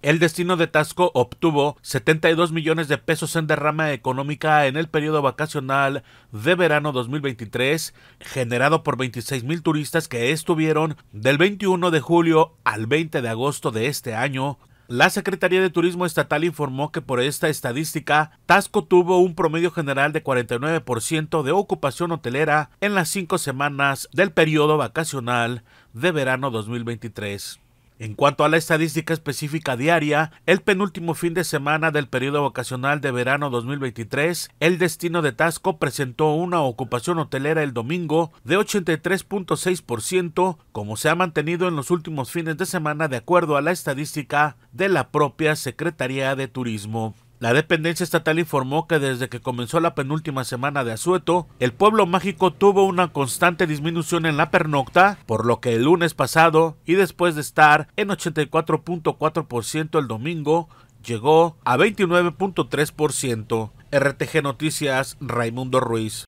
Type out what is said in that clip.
El destino de Tasco obtuvo 72 millones de pesos en derrama económica en el periodo vacacional de verano 2023, generado por 26 mil turistas que estuvieron del 21 de julio al 20 de agosto de este año. La Secretaría de Turismo Estatal informó que por esta estadística, Tasco tuvo un promedio general de 49% de ocupación hotelera en las cinco semanas del periodo vacacional de verano 2023. En cuanto a la estadística específica diaria, el penúltimo fin de semana del periodo vocacional de verano 2023, el destino de Tasco presentó una ocupación hotelera el domingo de 83.6%, como se ha mantenido en los últimos fines de semana de acuerdo a la estadística de la propia Secretaría de Turismo. La dependencia estatal informó que desde que comenzó la penúltima semana de asueto, el pueblo mágico tuvo una constante disminución en la pernocta, por lo que el lunes pasado, y después de estar en 84.4% el domingo, llegó a 29.3%. RTG Noticias, Raimundo Ruiz.